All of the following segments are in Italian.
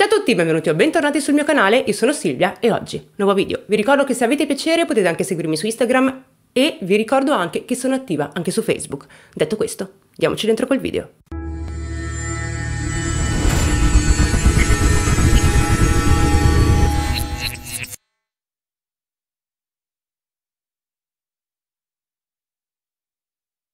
Ciao a tutti, benvenuti o bentornati sul mio canale, io sono Silvia e oggi nuovo video. Vi ricordo che se avete piacere potete anche seguirmi su Instagram e vi ricordo anche che sono attiva anche su Facebook. Detto questo, diamoci dentro col video.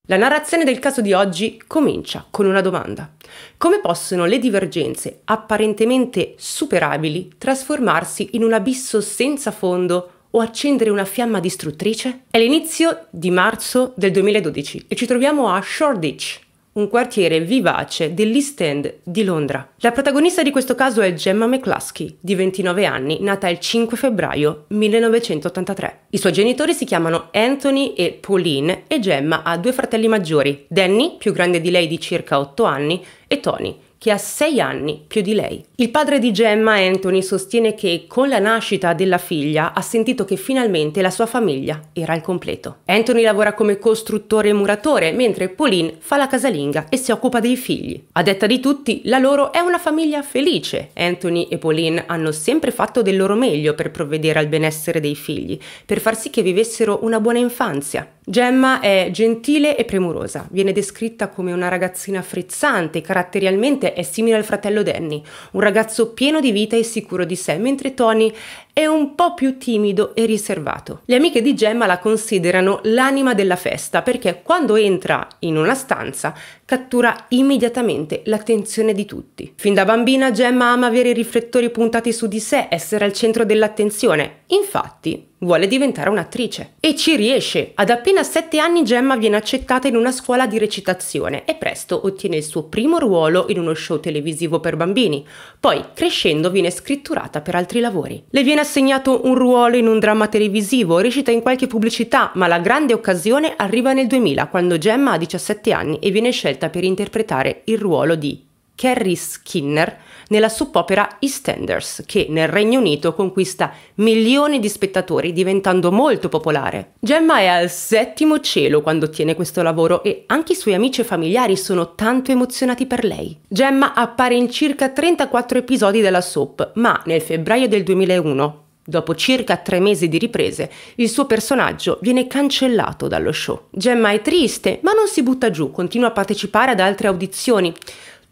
La narrazione del caso di oggi comincia con una domanda. Come possono le divergenze apparentemente superabili trasformarsi in un abisso senza fondo o accendere una fiamma distruttrice? È l'inizio di marzo del 2012 e ci troviamo a Shoreditch, un quartiere vivace dell'East End di Londra. La protagonista di questo caso è Gemma McCluskey, di 29 anni, nata il 5 febbraio 1983. I suoi genitori si chiamano Anthony e Pauline e Gemma ha due fratelli maggiori, Danny, più grande di lei di circa 8 anni, e Tony, che ha sei anni più di lei. Il padre di Gemma, Anthony, sostiene che con la nascita della figlia ha sentito che finalmente la sua famiglia era al completo. Anthony lavora come costruttore e muratore, mentre Pauline fa la casalinga e si occupa dei figli. A detta di tutti, la loro è una famiglia felice. Anthony e Pauline hanno sempre fatto del loro meglio per provvedere al benessere dei figli, per far sì che vivessero una buona infanzia. Gemma è gentile e premurosa, viene descritta come una ragazzina frizzante, caratterialmente è simile al fratello Danny, un ragazzo pieno di vita e sicuro di sé, mentre Tony è un po' più timido e riservato. Le amiche di Gemma la considerano l'anima della festa perché quando entra in una stanza cattura immediatamente l'attenzione di tutti. Fin da bambina Gemma ama avere i riflettori puntati su di sé, essere al centro dell'attenzione. Infatti, vuole diventare un'attrice e ci riesce. Ad appena 7 anni Gemma viene accettata in una scuola di recitazione e presto ottiene il suo primo ruolo in uno show televisivo per bambini. Poi, crescendo, viene scritturata per altri lavori. Le viene assegnato un ruolo in un dramma televisivo, recita in qualche pubblicità, ma la grande occasione arriva nel 2000, quando Gemma ha 17 anni e viene scelta per interpretare il ruolo di Kerry Skinner nella soppopera EastEnders, che nel Regno Unito conquista milioni di spettatori diventando molto popolare. Gemma è al settimo cielo quando ottiene questo lavoro e anche i suoi amici e familiari sono tanto emozionati per lei. Gemma appare in circa 34 episodi della soap, ma nel febbraio del 2001, Dopo circa tre mesi di riprese, il suo personaggio viene cancellato dallo show. Gemma è triste, ma non si butta giù, continua a partecipare ad altre audizioni.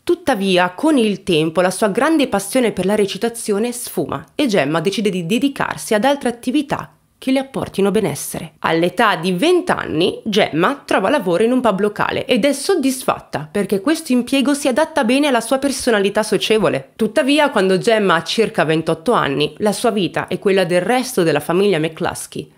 Tuttavia, con il tempo, la sua grande passione per la recitazione sfuma e Gemma decide di dedicarsi ad altre attività che le apportino benessere. All'età di 20 anni, Gemma trova lavoro in un pub locale ed è soddisfatta perché questo impiego si adatta bene alla sua personalità socievole. Tuttavia, quando Gemma ha circa 28 anni, la sua vita e quella del resto della famiglia McCluskey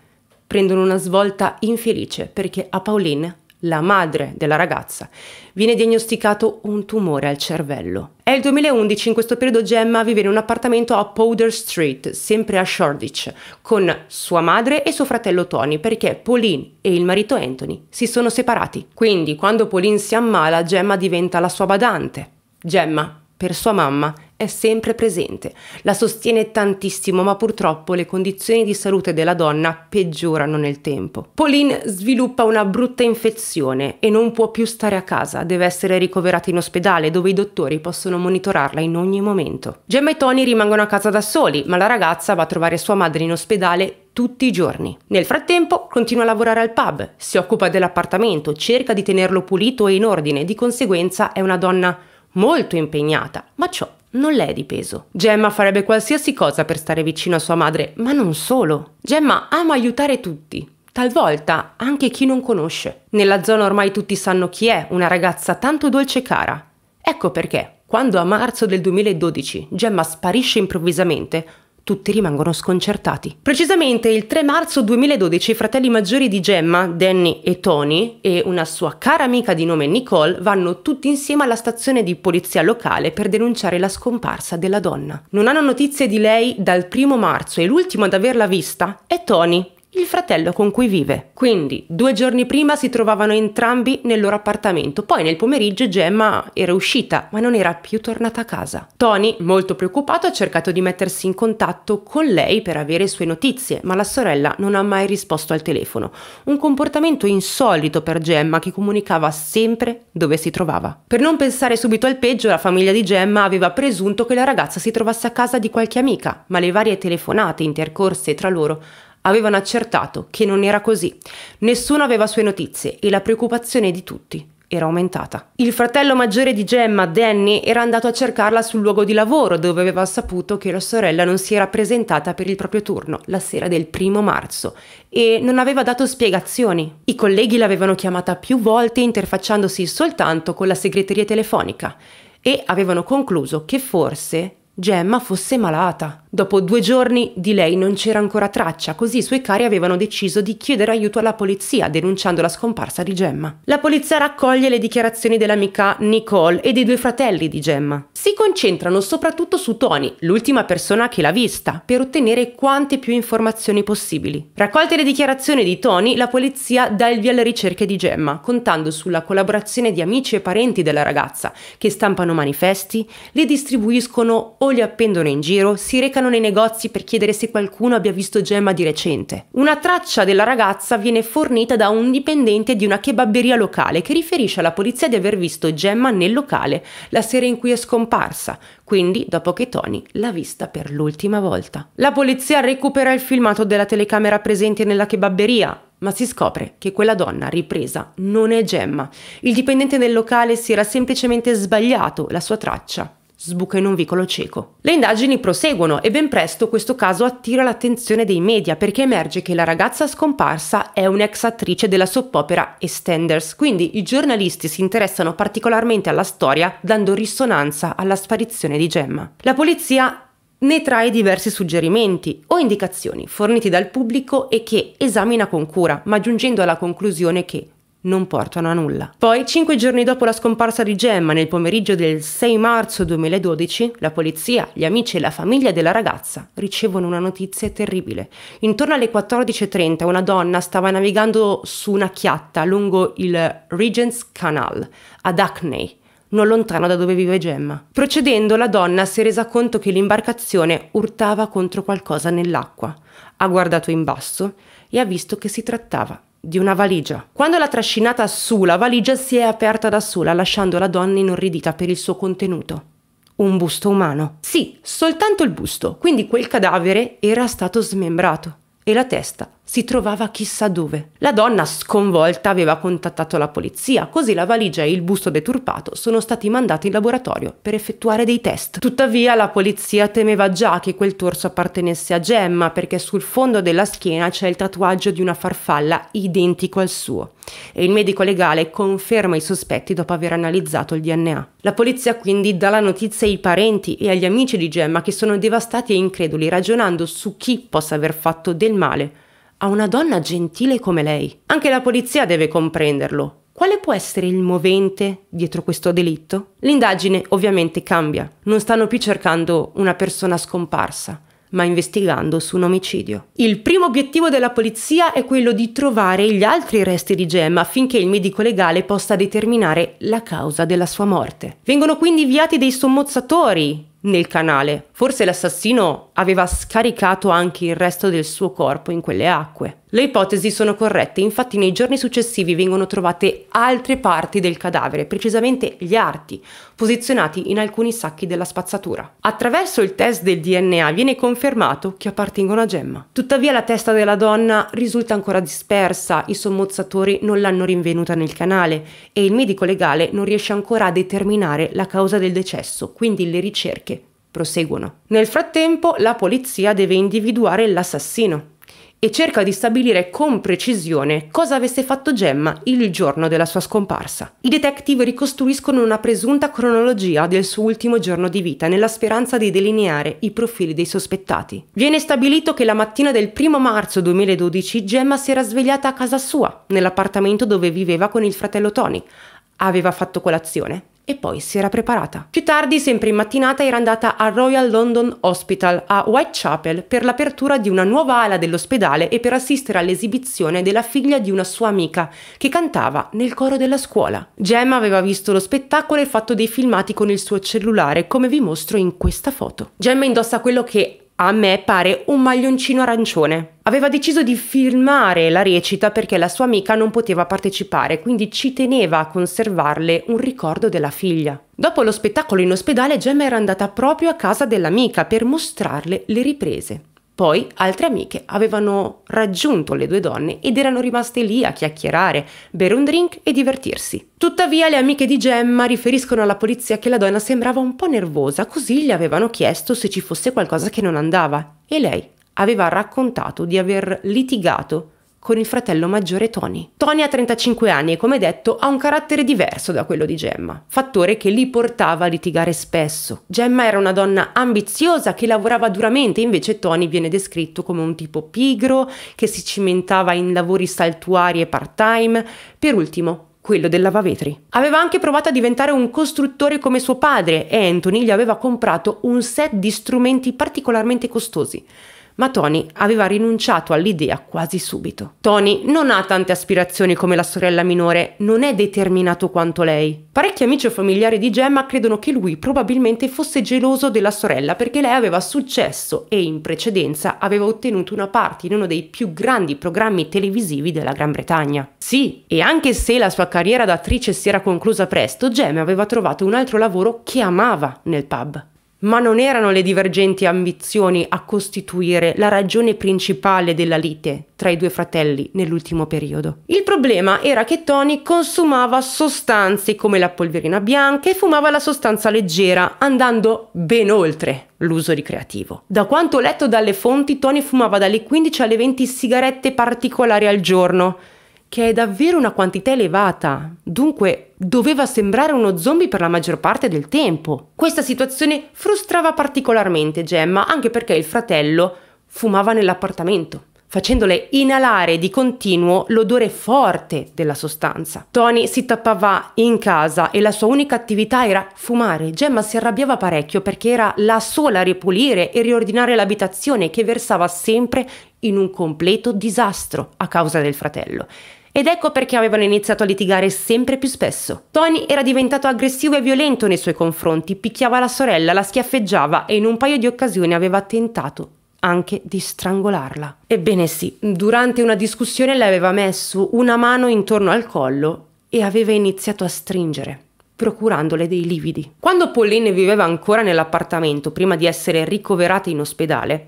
prendono una svolta infelice perché a Pauline la madre della ragazza, viene diagnosticato un tumore al cervello. È il 2011, in questo periodo Gemma vive in un appartamento a Powder Street, sempre a Shoreditch, con sua madre e suo fratello Tony, perché Pauline e il marito Anthony si sono separati. Quindi, quando Pauline si ammala, Gemma diventa la sua badante. Gemma, per sua mamma, è sempre presente, la sostiene tantissimo, ma purtroppo le condizioni di salute della donna peggiorano nel tempo. Pauline sviluppa una brutta infezione e non può più stare a casa, deve essere ricoverata in ospedale dove i dottori possono monitorarla in ogni momento. Gemma e Tony rimangono a casa da soli, ma la ragazza va a trovare sua madre in ospedale tutti i giorni. Nel frattempo continua a lavorare al pub, si occupa dell'appartamento, cerca di tenerlo pulito e in ordine, di conseguenza è una donna molto impegnata, ma ciò non le è di peso. Gemma farebbe qualsiasi cosa per stare vicino a sua madre, ma non solo. Gemma ama aiutare tutti, talvolta anche chi non conosce. Nella zona ormai tutti sanno chi è, una ragazza tanto dolce e cara. Ecco perché, quando a marzo del 2012 Gemma sparisce improvvisamente, tutti rimangono sconcertati. Precisamente il 3 marzo 2012 i fratelli maggiori di Gemma, Danny e Tony, e una sua cara amica di nome Nicole vanno tutti insieme alla stazione di polizia locale per denunciare la scomparsa della donna. Non hanno notizie di lei dal 1 marzo e l'ultimo ad averla vista è Tony, il fratello con cui vive. Quindi, due giorni prima si trovavano entrambi nel loro appartamento, poi nel pomeriggio Gemma era uscita, ma non era più tornata a casa. Tony, molto preoccupato, ha cercato di mettersi in contatto con lei per avere sue notizie, ma la sorella non ha mai risposto al telefono. Un comportamento insolito per Gemma che comunicava sempre dove si trovava. Per non pensare subito al peggio, la famiglia di Gemma aveva presunto che la ragazza si trovasse a casa di qualche amica, ma le varie telefonate intercorse tra loro avevano accertato che non era così. Nessuno aveva sue notizie e la preoccupazione di tutti era aumentata. Il fratello maggiore di Gemma, Danny, era andato a cercarla sul luogo di lavoro dove aveva saputo che la sorella non si era presentata per il proprio turno la sera del primo marzo e non aveva dato spiegazioni. I colleghi l'avevano chiamata più volte interfacciandosi soltanto con la segreteria telefonica e avevano concluso che forse Gemma fosse malata. Dopo due giorni di lei non c'era ancora traccia, così i suoi cari avevano deciso di chiedere aiuto alla polizia, denunciando la scomparsa di Gemma. La polizia raccoglie le dichiarazioni dell'amica Nicole e dei due fratelli di Gemma. Si concentrano soprattutto su Tony, l'ultima persona che l'ha vista, per ottenere quante più informazioni possibili. Raccolte le dichiarazioni di Tony, la polizia dà il via alle ricerche di Gemma, contando sulla collaborazione di amici e parenti della ragazza, che stampano manifesti, li distribuiscono o li appendono in giro, si recano cercano nei negozi per chiedere se qualcuno abbia visto Gemma di recente. Una traccia della ragazza viene fornita da un dipendente di una kebabberia locale che riferisce alla polizia di aver visto Gemma nel locale la sera in cui è scomparsa, quindi dopo che Tony l'ha vista per l'ultima volta. La polizia recupera il filmato della telecamera presente nella kebabberia, ma si scopre che quella donna ripresa non è Gemma. Il dipendente del locale si era semplicemente sbagliato la sua traccia sbuca in un vicolo cieco. Le indagini proseguono e ben presto questo caso attira l'attenzione dei media perché emerge che la ragazza scomparsa è un'ex attrice della soppopera EastEnders, quindi i giornalisti si interessano particolarmente alla storia dando risonanza alla sparizione di Gemma. La polizia ne trae diversi suggerimenti o indicazioni forniti dal pubblico e che esamina con cura, ma giungendo alla conclusione che non portano a nulla. Poi, cinque giorni dopo la scomparsa di Gemma, nel pomeriggio del 6 marzo 2012, la polizia, gli amici e la famiglia della ragazza ricevono una notizia terribile. Intorno alle 14.30 una donna stava navigando su una chiatta lungo il Regent's Canal ad Hackney, non lontano da dove vive Gemma. Procedendo, la donna si è resa conto che l'imbarcazione urtava contro qualcosa nell'acqua. Ha guardato in basso e ha visto che si trattava di una valigia. Quando l'ha trascinata su, la valigia si è aperta da sola, lasciando la donna inorridita per il suo contenuto. Un busto umano. Sì, soltanto il busto, quindi quel cadavere era stato smembrato e la testa si trovava chissà dove. La donna, sconvolta, aveva contattato la polizia, così la valigia e il busto deturpato sono stati mandati in laboratorio per effettuare dei test. Tuttavia la polizia temeva già che quel torso appartenesse a Gemma perché sul fondo della schiena c'è il tatuaggio di una farfalla identico al suo e il medico legale conferma i sospetti dopo aver analizzato il DNA. La polizia quindi dà la notizia ai parenti e agli amici di Gemma che sono devastati e increduli ragionando su chi possa aver fatto del male a una donna gentile come lei. Anche la polizia deve comprenderlo. Quale può essere il movente dietro questo delitto? L'indagine ovviamente cambia. Non stanno più cercando una persona scomparsa, ma investigando su un omicidio. Il primo obiettivo della polizia è quello di trovare gli altri resti di Gemma affinché il medico legale possa determinare la causa della sua morte. Vengono quindi inviati dei sommozzatori nel canale. Forse l'assassino aveva scaricato anche il resto del suo corpo in quelle acque. Le ipotesi sono corrette, infatti nei giorni successivi vengono trovate altre parti del cadavere, precisamente gli arti, posizionati in alcuni sacchi della spazzatura. Attraverso il test del DNA viene confermato che appartengono a Gemma. Tuttavia la testa della donna risulta ancora dispersa, i sommozzatori non l'hanno rinvenuta nel canale e il medico legale non riesce ancora a determinare la causa del decesso, quindi le ricerche Proseguono. Nel frattempo la polizia deve individuare l'assassino e cerca di stabilire con precisione cosa avesse fatto Gemma il giorno della sua scomparsa. I detective ricostruiscono una presunta cronologia del suo ultimo giorno di vita nella speranza di delineare i profili dei sospettati. Viene stabilito che la mattina del 1 marzo 2012 Gemma si era svegliata a casa sua, nell'appartamento dove viveva con il fratello Tony. Aveva fatto colazione e poi si era preparata. Più tardi, sempre in mattinata, era andata al Royal London Hospital a Whitechapel per l'apertura di una nuova ala dell'ospedale e per assistere all'esibizione della figlia di una sua amica che cantava nel coro della scuola. Gemma aveva visto lo spettacolo e fatto dei filmati con il suo cellulare, come vi mostro in questa foto. Gemma indossa quello che a me pare un maglioncino arancione. Aveva deciso di filmare la recita perché la sua amica non poteva partecipare, quindi ci teneva a conservarle un ricordo della figlia. Dopo lo spettacolo in ospedale, Gemma era andata proprio a casa dell'amica per mostrarle le riprese. Poi altre amiche avevano raggiunto le due donne ed erano rimaste lì a chiacchierare, bere un drink e divertirsi. Tuttavia le amiche di Gemma riferiscono alla polizia che la donna sembrava un po' nervosa, così gli avevano chiesto se ci fosse qualcosa che non andava e lei aveva raccontato di aver litigato con il fratello maggiore Tony. Tony ha 35 anni e come detto ha un carattere diverso da quello di Gemma, fattore che li portava a litigare spesso. Gemma era una donna ambiziosa che lavorava duramente, invece Tony viene descritto come un tipo pigro che si cimentava in lavori saltuari e part-time. Per ultimo, quello del lavavetri. Aveva anche provato a diventare un costruttore come suo padre e Anthony gli aveva comprato un set di strumenti particolarmente costosi ma Tony aveva rinunciato all'idea quasi subito. Tony non ha tante aspirazioni come la sorella minore, non è determinato quanto lei. Parecchi amici o familiari di Gemma credono che lui probabilmente fosse geloso della sorella perché lei aveva successo e in precedenza aveva ottenuto una parte in uno dei più grandi programmi televisivi della Gran Bretagna. Sì, e anche se la sua carriera da attrice si era conclusa presto, Gemma aveva trovato un altro lavoro che amava nel pub. Ma non erano le divergenti ambizioni a costituire la ragione principale della lite tra i due fratelli nell'ultimo periodo. Il problema era che Tony consumava sostanze come la polverina bianca e fumava la sostanza leggera, andando ben oltre l'uso ricreativo. Da quanto letto dalle fonti, Tony fumava dalle 15 alle 20 sigarette particolari al giorno che è davvero una quantità elevata, dunque doveva sembrare uno zombie per la maggior parte del tempo. Questa situazione frustrava particolarmente Gemma, anche perché il fratello fumava nell'appartamento facendole inalare di continuo l'odore forte della sostanza. Tony si tappava in casa e la sua unica attività era fumare. Gemma si arrabbiava parecchio perché era la sola a ripulire e riordinare l'abitazione che versava sempre in un completo disastro a causa del fratello. Ed ecco perché avevano iniziato a litigare sempre più spesso. Tony era diventato aggressivo e violento nei suoi confronti, picchiava la sorella, la schiaffeggiava e in un paio di occasioni aveva tentato anche di strangolarla. Ebbene sì, durante una discussione le aveva messo una mano intorno al collo e aveva iniziato a stringere procurandole dei lividi. Quando Pauline viveva ancora nell'appartamento prima di essere ricoverata in ospedale,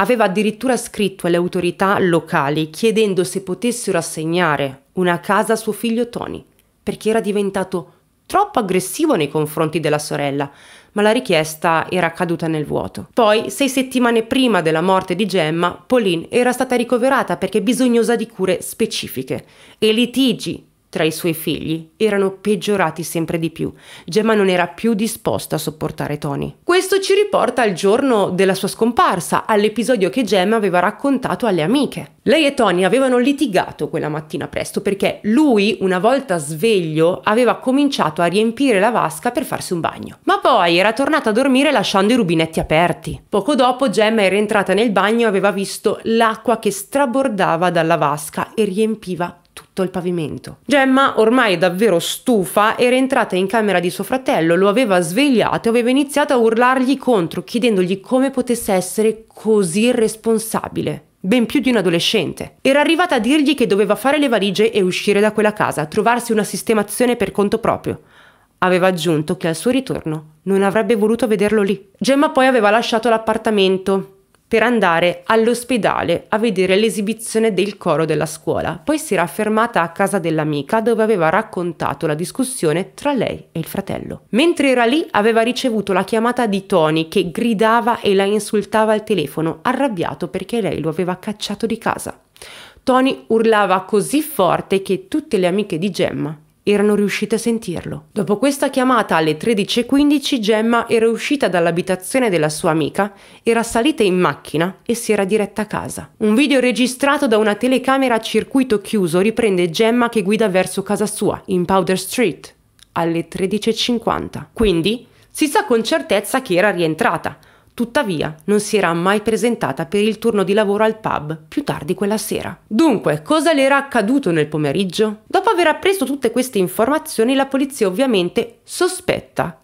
Aveva addirittura scritto alle autorità locali chiedendo se potessero assegnare una casa a suo figlio Tony, perché era diventato troppo aggressivo nei confronti della sorella, ma la richiesta era caduta nel vuoto. Poi, sei settimane prima della morte di Gemma, Pauline era stata ricoverata perché bisognosa di cure specifiche e litigi tra i suoi figli erano peggiorati sempre di più. Gemma non era più disposta a sopportare Tony. Questo ci riporta al giorno della sua scomparsa, all'episodio che Gemma aveva raccontato alle amiche. Lei e Tony avevano litigato quella mattina presto perché lui, una volta sveglio, aveva cominciato a riempire la vasca per farsi un bagno. Ma poi era tornata a dormire lasciando i rubinetti aperti. Poco dopo Gemma era entrata nel bagno e aveva visto l'acqua che strabordava dalla vasca e riempiva tutto il pavimento. Gemma, ormai davvero stufa, era entrata in camera di suo fratello, lo aveva svegliato e aveva iniziato a urlargli contro, chiedendogli come potesse essere così irresponsabile ben più di un adolescente. Era arrivata a dirgli che doveva fare le valigie e uscire da quella casa, trovarsi una sistemazione per conto proprio. Aveva aggiunto che al suo ritorno non avrebbe voluto vederlo lì. Gemma poi aveva lasciato l'appartamento, per andare all'ospedale a vedere l'esibizione del coro della scuola. Poi si era fermata a casa dell'amica dove aveva raccontato la discussione tra lei e il fratello. Mentre era lì aveva ricevuto la chiamata di Tony che gridava e la insultava al telefono, arrabbiato perché lei lo aveva cacciato di casa. Tony urlava così forte che tutte le amiche di Gemma erano riuscite a sentirlo. Dopo questa chiamata alle 13.15 Gemma era uscita dall'abitazione della sua amica, era salita in macchina e si era diretta a casa. Un video registrato da una telecamera a circuito chiuso riprende Gemma che guida verso casa sua, in Powder Street, alle 13.50. Quindi si sa con certezza che era rientrata, Tuttavia, non si era mai presentata per il turno di lavoro al pub più tardi quella sera. Dunque, cosa le era accaduto nel pomeriggio? Dopo aver appreso tutte queste informazioni, la polizia ovviamente sospetta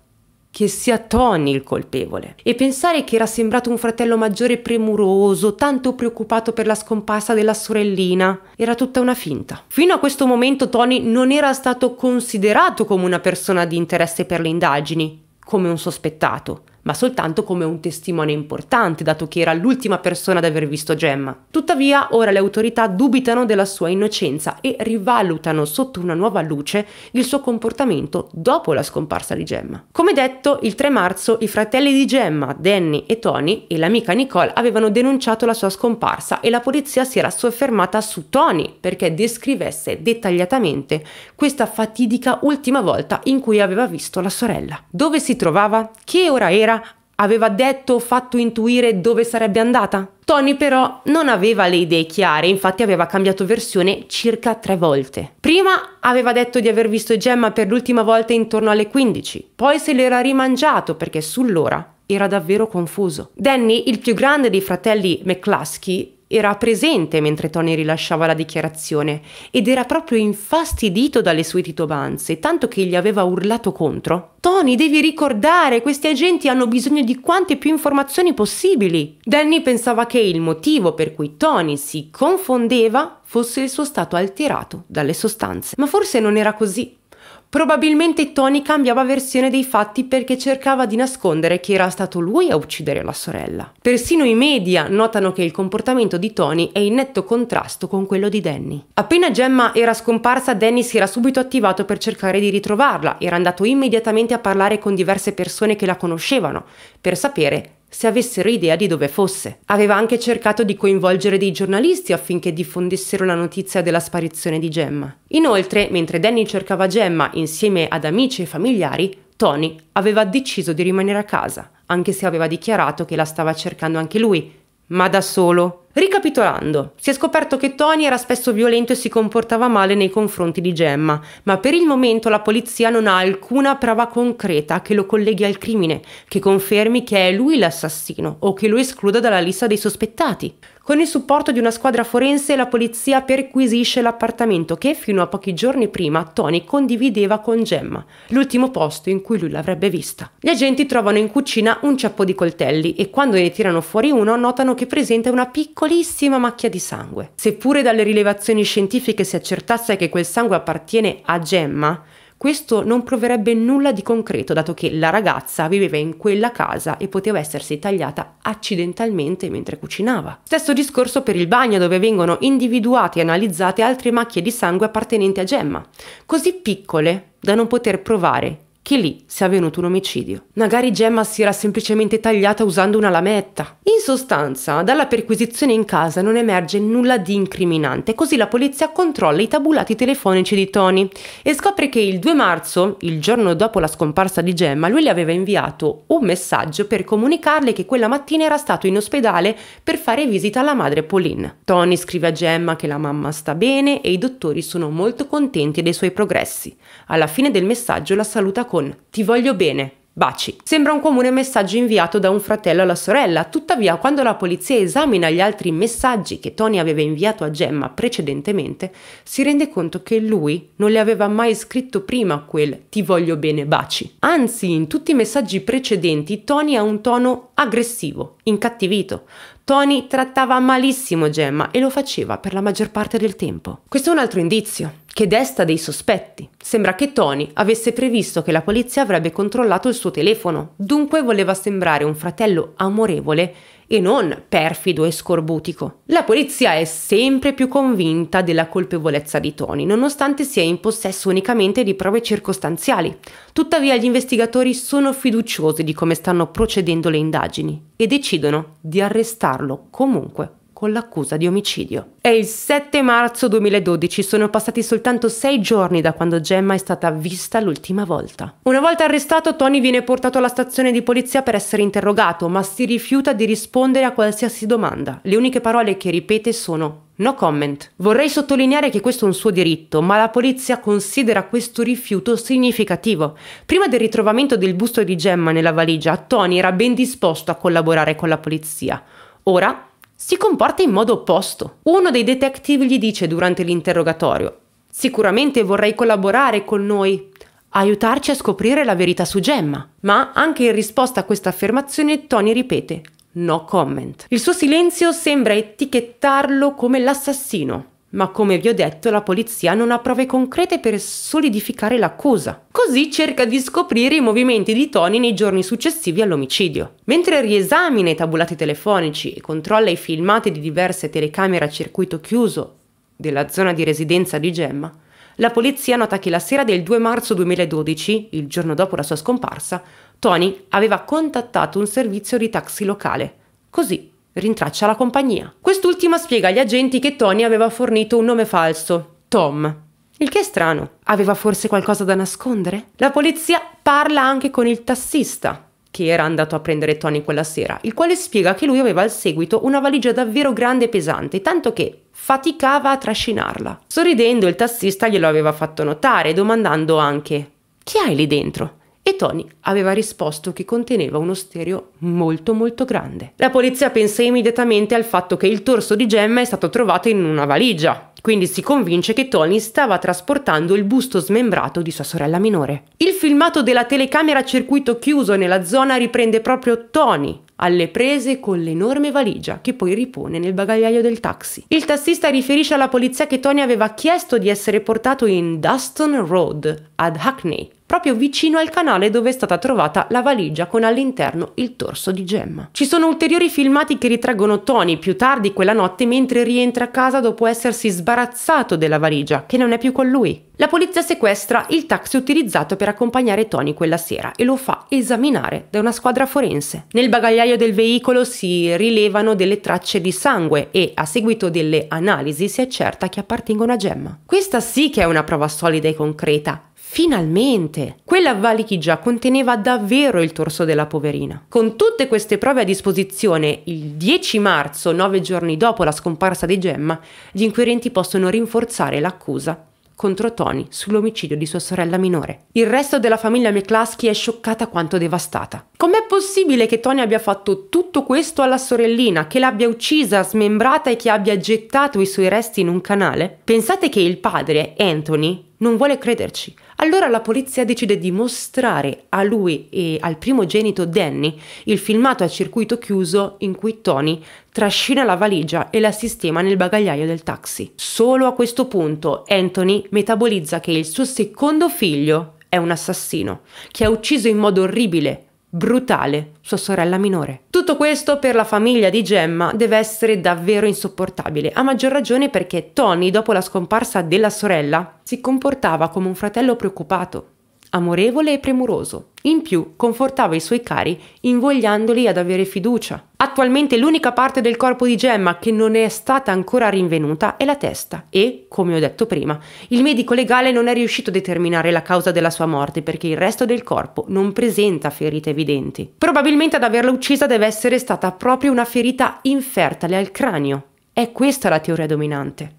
che sia Tony il colpevole. E pensare che era sembrato un fratello maggiore premuroso, tanto preoccupato per la scomparsa della sorellina, era tutta una finta. Fino a questo momento Tony non era stato considerato come una persona di interesse per le indagini, come un sospettato ma soltanto come un testimone importante, dato che era l'ultima persona ad aver visto Gemma. Tuttavia, ora le autorità dubitano della sua innocenza e rivalutano sotto una nuova luce il suo comportamento dopo la scomparsa di Gemma. Come detto, il 3 marzo i fratelli di Gemma, Danny e Tony, e l'amica Nicole avevano denunciato la sua scomparsa e la polizia si era soffermata su Tony perché descrivesse dettagliatamente questa fatidica ultima volta in cui aveva visto la sorella. Dove si trovava? Che ora era? Aveva detto o fatto intuire dove sarebbe andata? Tony però non aveva le idee chiare, infatti aveva cambiato versione circa tre volte. Prima aveva detto di aver visto Gemma per l'ultima volta intorno alle 15, poi se l'era rimangiato perché sull'ora era davvero confuso. Danny, il più grande dei fratelli McCluskey, era presente mentre Tony rilasciava la dichiarazione ed era proprio infastidito dalle sue titubanze, tanto che gli aveva urlato contro. Tony, devi ricordare, questi agenti hanno bisogno di quante più informazioni possibili. Danny pensava che il motivo per cui Tony si confondeva fosse il suo stato alterato dalle sostanze, ma forse non era così. Probabilmente Tony cambiava versione dei fatti perché cercava di nascondere che era stato lui a uccidere la sorella. Persino i media notano che il comportamento di Tony è in netto contrasto con quello di Danny. Appena Gemma era scomparsa, Danny si era subito attivato per cercare di ritrovarla, era andato immediatamente a parlare con diverse persone che la conoscevano per sapere se avessero idea di dove fosse. Aveva anche cercato di coinvolgere dei giornalisti affinché diffondessero la notizia della sparizione di Gemma. Inoltre, mentre Danny cercava Gemma insieme ad amici e familiari, Tony aveva deciso di rimanere a casa, anche se aveva dichiarato che la stava cercando anche lui, ma da solo. Ricapitolando, si è scoperto che Tony era spesso violento e si comportava male nei confronti di Gemma, ma per il momento la polizia non ha alcuna prova concreta che lo colleghi al crimine, che confermi che è lui l'assassino o che lo escluda dalla lista dei sospettati. Con il supporto di una squadra forense la polizia perquisisce l'appartamento che fino a pochi giorni prima Tony condivideva con Gemma, l'ultimo posto in cui lui l'avrebbe vista. Gli agenti trovano in cucina un ceppo di coltelli e quando ne tirano fuori uno notano che presenta una piccola piccolissima macchia di sangue. Seppure dalle rilevazioni scientifiche si accertasse che quel sangue appartiene a Gemma, questo non proverebbe nulla di concreto, dato che la ragazza viveva in quella casa e poteva essersi tagliata accidentalmente mentre cucinava. Stesso discorso per il bagno, dove vengono individuate e analizzate altre macchie di sangue appartenenti a Gemma, così piccole da non poter provare che lì sia avvenuto un omicidio. Magari Gemma si era semplicemente tagliata usando una lametta. In sostanza, dalla perquisizione in casa non emerge nulla di incriminante, così la polizia controlla i tabulati telefonici di Tony e scopre che il 2 marzo, il giorno dopo la scomparsa di Gemma, lui le aveva inviato un messaggio per comunicarle che quella mattina era stato in ospedale per fare visita alla madre Pauline. Tony scrive a Gemma che la mamma sta bene e i dottori sono molto contenti dei suoi progressi. Alla fine del messaggio la saluta con con ti voglio bene, Baci. Sembra un comune messaggio inviato da un fratello alla sorella, tuttavia quando la polizia esamina gli altri messaggi che Tony aveva inviato a Gemma precedentemente, si rende conto che lui non le aveva mai scritto prima quel ti voglio bene baci. Anzi, in tutti i messaggi precedenti Tony ha un tono aggressivo, incattivito, Tony trattava malissimo Gemma e lo faceva per la maggior parte del tempo. Questo è un altro indizio che desta dei sospetti. Sembra che Tony avesse previsto che la polizia avrebbe controllato il suo telefono, dunque voleva sembrare un fratello amorevole e non perfido e scorbutico. La polizia è sempre più convinta della colpevolezza di Tony, nonostante sia in possesso unicamente di prove circostanziali. Tuttavia gli investigatori sono fiduciosi di come stanno procedendo le indagini e decidono di arrestarlo comunque con l'accusa di omicidio. È il 7 marzo 2012, sono passati soltanto sei giorni da quando Gemma è stata vista l'ultima volta. Una volta arrestato, Tony viene portato alla stazione di polizia per essere interrogato, ma si rifiuta di rispondere a qualsiasi domanda. Le uniche parole che ripete sono No comment. Vorrei sottolineare che questo è un suo diritto, ma la polizia considera questo rifiuto significativo. Prima del ritrovamento del busto di Gemma nella valigia, Tony era ben disposto a collaborare con la polizia. Ora si comporta in modo opposto. Uno dei detective gli dice durante l'interrogatorio, sicuramente vorrei collaborare con noi, aiutarci a scoprire la verità su Gemma. Ma anche in risposta a questa affermazione Tony ripete, no comment. Il suo silenzio sembra etichettarlo come l'assassino. Ma come vi ho detto, la polizia non ha prove concrete per solidificare l'accusa. Così cerca di scoprire i movimenti di Tony nei giorni successivi all'omicidio. Mentre riesamina i tabulati telefonici e controlla i filmati di diverse telecamere a circuito chiuso della zona di residenza di Gemma, la polizia nota che la sera del 2 marzo 2012, il giorno dopo la sua scomparsa, Tony aveva contattato un servizio di taxi locale. Così rintraccia la compagnia. Quest'ultima spiega agli agenti che Tony aveva fornito un nome falso, Tom. Il che è strano. Aveva forse qualcosa da nascondere? La polizia parla anche con il tassista, che era andato a prendere Tony quella sera, il quale spiega che lui aveva al seguito una valigia davvero grande e pesante, tanto che faticava a trascinarla. Sorridendo il tassista glielo aveva fatto notare, domandando anche Chi hai lì dentro? e Tony aveva risposto che conteneva uno stereo molto molto grande. La polizia pensa immediatamente al fatto che il torso di Gemma è stato trovato in una valigia, quindi si convince che Tony stava trasportando il busto smembrato di sua sorella minore. Il filmato della telecamera a circuito chiuso nella zona riprende proprio Tony alle prese con l'enorme valigia che poi ripone nel bagagliaio del taxi. Il tassista riferisce alla polizia che Tony aveva chiesto di essere portato in Duston Road ad Hackney proprio vicino al canale dove è stata trovata la valigia con all'interno il torso di Gemma. Ci sono ulteriori filmati che ritraggono Tony più tardi quella notte mentre rientra a casa dopo essersi sbarazzato della valigia, che non è più con lui. La polizia sequestra il taxi utilizzato per accompagnare Tony quella sera e lo fa esaminare da una squadra forense. Nel bagagliaio del veicolo si rilevano delle tracce di sangue e a seguito delle analisi si accerta che appartengono a Gemma. Questa sì che è una prova solida e concreta Finalmente! Quella valichigia conteneva davvero il torso della poverina. Con tutte queste prove a disposizione, il 10 marzo, nove giorni dopo la scomparsa di Gemma, gli inquirenti possono rinforzare l'accusa contro Tony sull'omicidio di sua sorella minore. Il resto della famiglia McCluskey è scioccata quanto devastata. Com'è possibile che Tony abbia fatto tutto questo alla sorellina, che l'abbia uccisa, smembrata e che abbia gettato i suoi resti in un canale? Pensate che il padre, Anthony, non vuole crederci. Allora la polizia decide di mostrare a lui e al primogenito Danny il filmato a circuito chiuso in cui Tony trascina la valigia e la sistema nel bagagliaio del taxi. Solo a questo punto Anthony metabolizza che il suo secondo figlio è un assassino, che ha ucciso in modo orribile brutale, sua sorella minore. Tutto questo per la famiglia di Gemma deve essere davvero insopportabile, a maggior ragione perché Tony, dopo la scomparsa della sorella, si comportava come un fratello preoccupato, amorevole e premuroso. In più, confortava i suoi cari, invogliandoli ad avere fiducia. Attualmente l'unica parte del corpo di Gemma che non è stata ancora rinvenuta è la testa e, come ho detto prima, il medico legale non è riuscito a determinare la causa della sua morte perché il resto del corpo non presenta ferite evidenti. Probabilmente ad averla uccisa deve essere stata proprio una ferita infertale al cranio. È questa la teoria dominante.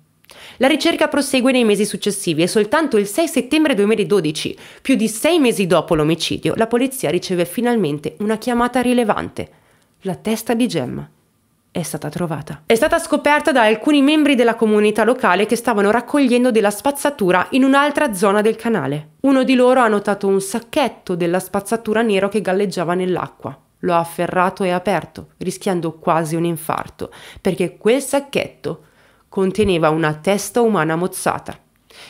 La ricerca prosegue nei mesi successivi e soltanto il 6 settembre 2012, più di sei mesi dopo l'omicidio, la polizia riceve finalmente una chiamata rilevante. La testa di Gemma è stata trovata. È stata scoperta da alcuni membri della comunità locale che stavano raccogliendo della spazzatura in un'altra zona del canale. Uno di loro ha notato un sacchetto della spazzatura nero che galleggiava nell'acqua. Lo ha afferrato e aperto, rischiando quasi un infarto, perché quel sacchetto conteneva una testa umana mozzata.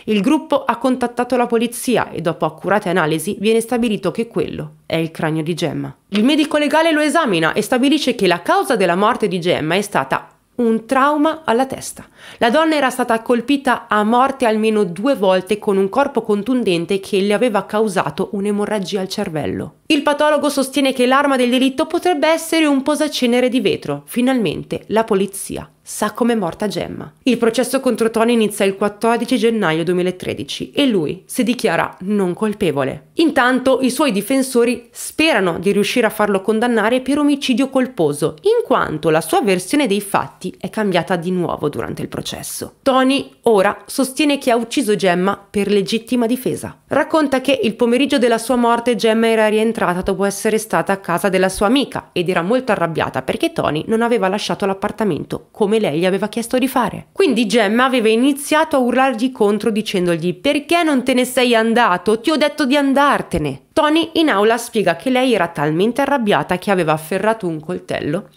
Il gruppo ha contattato la polizia e dopo accurate analisi viene stabilito che quello è il cranio di Gemma. Il medico legale lo esamina e stabilisce che la causa della morte di Gemma è stata un trauma alla testa. La donna era stata colpita a morte almeno due volte con un corpo contundente che le aveva causato un'emorragia al cervello. Il patologo sostiene che l'arma del delitto potrebbe essere un posacenere di vetro. Finalmente la polizia sa come è morta Gemma. Il processo contro Tony inizia il 14 gennaio 2013 e lui si dichiara non colpevole. Intanto i suoi difensori sperano di riuscire a farlo condannare per omicidio colposo, in quanto la sua versione dei fatti è cambiata di nuovo durante il processo. Tony ora sostiene che ha ucciso Gemma per legittima difesa. Racconta che il pomeriggio della sua morte Gemma era rientrata rientrata dopo essere stata a casa della sua amica ed era molto arrabbiata perché Tony non aveva lasciato l'appartamento come lei gli aveva chiesto di fare. Quindi Gemma aveva iniziato a urlargli contro dicendogli perché non te ne sei andato? Ti ho detto di andartene. Tony in aula spiega che lei era talmente arrabbiata che aveva afferrato un coltello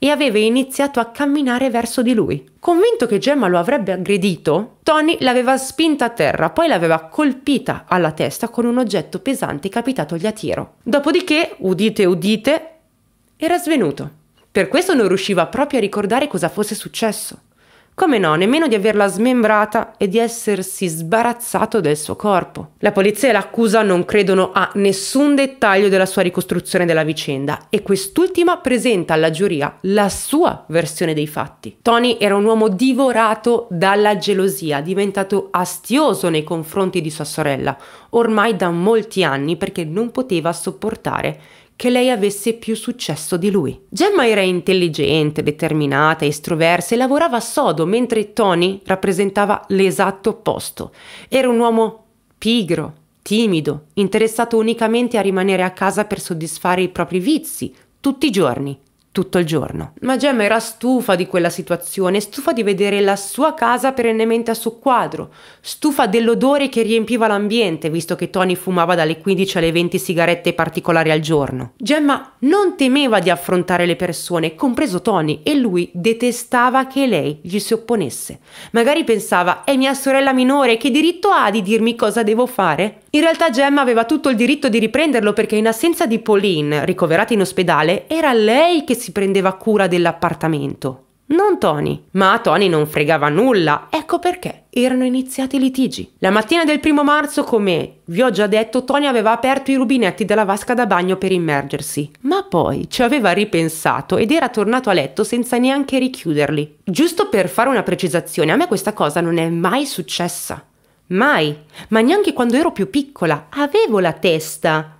e aveva iniziato a camminare verso di lui. Convinto che Gemma lo avrebbe aggredito, Tony l'aveva spinta a terra, poi l'aveva colpita alla testa con un oggetto pesante capitatogli a tiro. Dopodiché, udite udite, era svenuto. Per questo non riusciva proprio a ricordare cosa fosse successo. Come no, nemmeno di averla smembrata e di essersi sbarazzato del suo corpo. La polizia e l'accusa non credono a nessun dettaglio della sua ricostruzione della vicenda e quest'ultima presenta alla giuria la sua versione dei fatti. Tony era un uomo divorato dalla gelosia, diventato astioso nei confronti di sua sorella, ormai da molti anni perché non poteva sopportare che lei avesse più successo di lui. Gemma era intelligente, determinata, estroversa e lavorava sodo, mentre Tony rappresentava l'esatto opposto. Era un uomo pigro, timido, interessato unicamente a rimanere a casa per soddisfare i propri vizi, tutti i giorni, tutto il giorno. Ma Gemma era stufa di quella situazione, stufa di vedere la sua casa perennemente a soqquadro, stufa dell'odore che riempiva l'ambiente, visto che Tony fumava dalle 15 alle 20 sigarette particolari al giorno. Gemma non temeva di affrontare le persone, compreso Tony, e lui detestava che lei gli si opponesse. Magari pensava, è mia sorella minore, che diritto ha di dirmi cosa devo fare? In realtà Gemma aveva tutto il diritto di riprenderlo perché in assenza di Pauline, ricoverata in ospedale, era lei che si prendeva cura dell'appartamento, non Tony. Ma a Tony non fregava nulla, ecco perché erano iniziati i litigi. La mattina del primo marzo, come vi ho già detto, Tony aveva aperto i rubinetti della vasca da bagno per immergersi, ma poi ci aveva ripensato ed era tornato a letto senza neanche richiuderli. Giusto per fare una precisazione, a me questa cosa non è mai successa. Mai, ma neanche quando ero più piccola, avevo la testa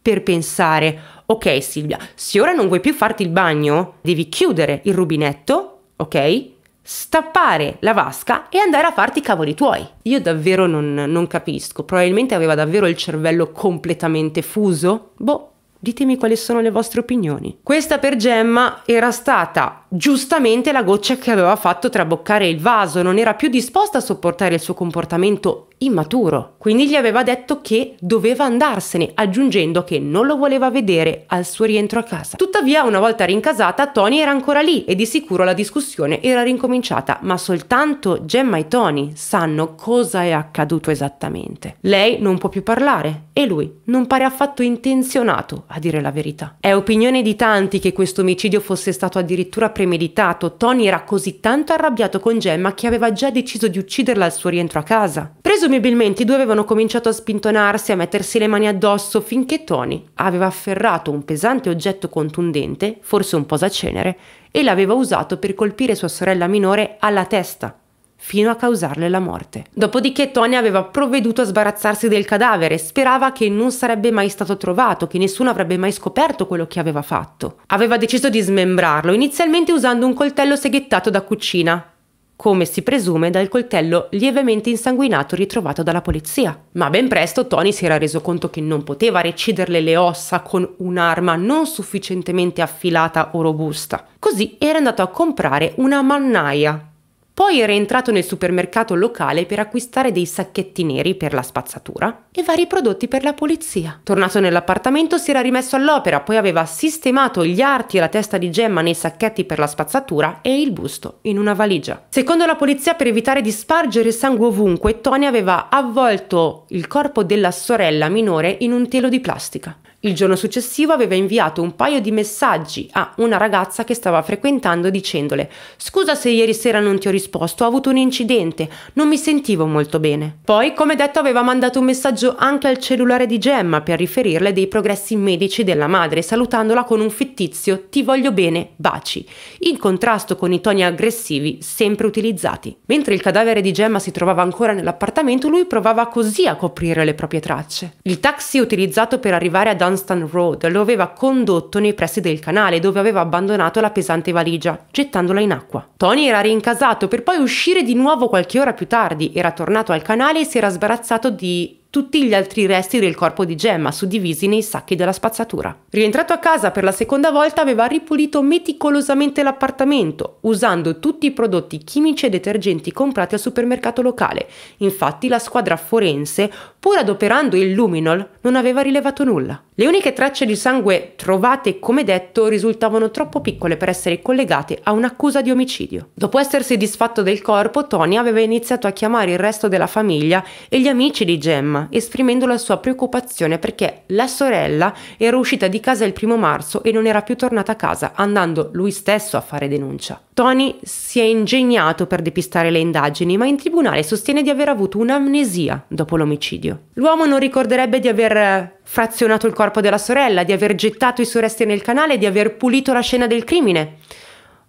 per pensare, ok Silvia, se ora non vuoi più farti il bagno, devi chiudere il rubinetto, ok? stappare la vasca e andare a farti i cavoli tuoi. Io davvero non, non, capisco, probabilmente aveva davvero il cervello completamente fuso. Boh, ditemi quali sono le vostre opinioni. Questa per Gemma era stata Giustamente la goccia che aveva fatto traboccare il vaso non era più disposta a sopportare il suo comportamento immaturo, quindi gli aveva detto che doveva andarsene, aggiungendo che non lo voleva vedere al suo rientro a casa. Tuttavia, una volta rincasata, Tony era ancora lì e di sicuro la discussione era rincominciata, ma soltanto Gemma e Tony sanno cosa è accaduto esattamente. Lei non può più parlare e lui non pare affatto intenzionato a dire la verità. È opinione di tanti che questo omicidio fosse stato addirittura preso premeditato, Tony era così tanto arrabbiato con Gemma che aveva già deciso di ucciderla al suo rientro a casa. Presumibilmente i due avevano cominciato a spintonarsi, a mettersi le mani addosso, finché Tony aveva afferrato un pesante oggetto contundente, forse un posacenere, e l'aveva usato per colpire sua sorella minore alla testa fino a causarle la morte. Dopodiché Tony aveva provveduto a sbarazzarsi del cadavere, sperava che non sarebbe mai stato trovato, che nessuno avrebbe mai scoperto quello che aveva fatto. Aveva deciso di smembrarlo, inizialmente usando un coltello seghettato da cucina, come si presume dal coltello lievemente insanguinato ritrovato dalla polizia. Ma ben presto Tony si era reso conto che non poteva reciderle le ossa con un'arma non sufficientemente affilata o robusta. Così era andato a comprare una mannaia poi era entrato nel supermercato locale per acquistare dei sacchetti neri per la spazzatura e vari prodotti per la polizia. Tornato nell'appartamento si era rimesso all'opera, poi aveva sistemato gli arti e la testa di Gemma nei sacchetti per la spazzatura e il busto in una valigia. Secondo la polizia, per evitare di spargere sangue ovunque, Tony aveva avvolto il corpo della sorella minore in un telo di plastica. Il giorno successivo aveva inviato un paio di messaggi a una ragazza che stava frequentando dicendole Scusa se ieri sera non ti ho risposto, ho avuto un incidente, non mi sentivo molto bene. Poi, come detto, aveva mandato un messaggio anche al cellulare di Gemma per riferirle dei progressi medici della madre, salutandola con un fittizio Ti voglio bene, baci, in contrasto con i toni aggressivi sempre utilizzati. Mentre il cadavere di Gemma si trovava ancora nell'appartamento, lui provava così a coprire le proprie tracce. Il taxi utilizzato per arrivare ad Anzio Dunstan Road, lo aveva condotto nei pressi del canale dove aveva abbandonato la pesante valigia, gettandola in acqua. Tony era rincasato per poi uscire di nuovo qualche ora più tardi, era tornato al canale e si era sbarazzato di tutti gli altri resti del corpo di Gemma suddivisi nei sacchi della spazzatura. Rientrato a casa per la seconda volta aveva ripulito meticolosamente l'appartamento, usando tutti i prodotti chimici e detergenti comprati al supermercato locale. Infatti la squadra forense, pur adoperando il luminol, non aveva rilevato nulla. Le uniche tracce di sangue trovate, come detto, risultavano troppo piccole per essere collegate a un'accusa di omicidio. Dopo essersi disfatto del corpo, Tony aveva iniziato a chiamare il resto della famiglia e gli amici di Gemma esprimendo la sua preoccupazione perché la sorella era uscita di casa il primo marzo e non era più tornata a casa, andando lui stesso a fare denuncia. Tony si è ingegnato per depistare le indagini, ma in tribunale sostiene di aver avuto un'amnesia dopo l'omicidio. L'uomo non ricorderebbe di aver eh, frazionato il corpo della sorella, di aver gettato i suoi resti nel canale, di aver pulito la scena del crimine.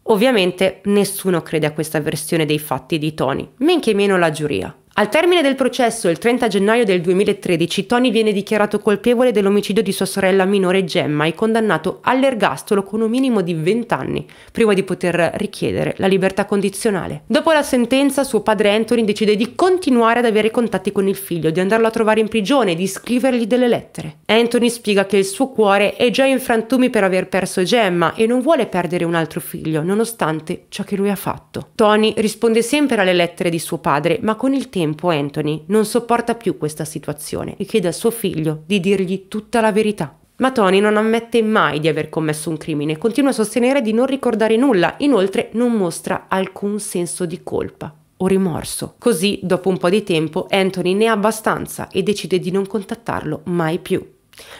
Ovviamente nessuno crede a questa versione dei fatti di Tony, men che meno la giuria. Al termine del processo, il 30 gennaio del 2013, Tony viene dichiarato colpevole dell'omicidio di sua sorella minore Gemma e condannato all'ergastolo con un minimo di 20 anni, prima di poter richiedere la libertà condizionale. Dopo la sentenza, suo padre Anthony decide di continuare ad avere contatti con il figlio, di andarlo a trovare in prigione e di scrivergli delle lettere. Anthony spiega che il suo cuore è già in frantumi per aver perso Gemma e non vuole perdere un altro figlio, nonostante ciò che lui ha fatto. Tony risponde sempre alle lettere di suo padre, ma con il tempo tempo Anthony non sopporta più questa situazione e chiede a suo figlio di dirgli tutta la verità. Ma Tony non ammette mai di aver commesso un crimine, continua a sostenere di non ricordare nulla, inoltre non mostra alcun senso di colpa o rimorso. Così, dopo un po' di tempo, Anthony ne ha abbastanza e decide di non contattarlo mai più.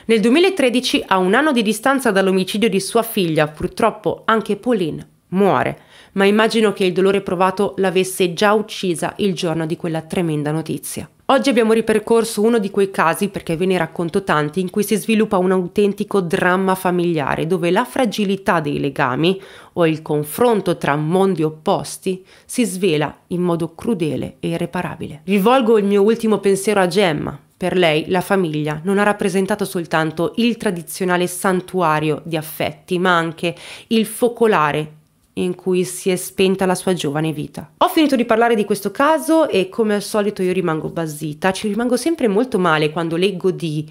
Nel 2013, a un anno di distanza dall'omicidio di sua figlia, purtroppo anche Pauline muore, ma immagino che il dolore provato l'avesse già uccisa il giorno di quella tremenda notizia. Oggi abbiamo ripercorso uno di quei casi, perché ve ne racconto tanti, in cui si sviluppa un autentico dramma familiare, dove la fragilità dei legami o il confronto tra mondi opposti si svela in modo crudele e irreparabile. Rivolgo il mio ultimo pensiero a Gemma. Per lei la famiglia non ha rappresentato soltanto il tradizionale santuario di affetti, ma anche il focolare in cui si è spenta la sua giovane vita. Ho finito di parlare di questo caso e come al solito io rimango basita, ci rimango sempre molto male quando leggo di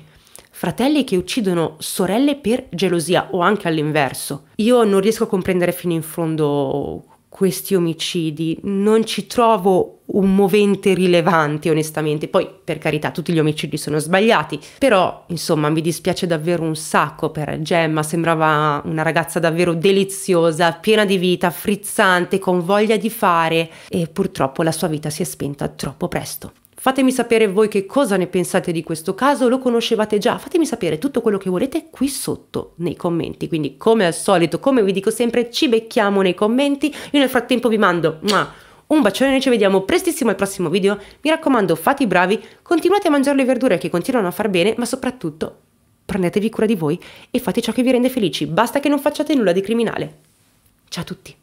fratelli che uccidono sorelle per gelosia o anche all'inverso. Io non riesco a comprendere fino in fondo questi omicidi non ci trovo un movente rilevante onestamente poi per carità tutti gli omicidi sono sbagliati però insomma mi dispiace davvero un sacco per Gemma sembrava una ragazza davvero deliziosa piena di vita frizzante con voglia di fare e purtroppo la sua vita si è spenta troppo presto Fatemi sapere voi che cosa ne pensate di questo caso, lo conoscevate già, fatemi sapere tutto quello che volete qui sotto nei commenti. Quindi come al solito, come vi dico sempre, ci becchiamo nei commenti. Io nel frattempo vi mando un bacione, ci vediamo prestissimo al prossimo video. Mi raccomando, fate i bravi, continuate a mangiare le verdure che continuano a far bene, ma soprattutto prendetevi cura di voi e fate ciò che vi rende felici. Basta che non facciate nulla di criminale. Ciao a tutti!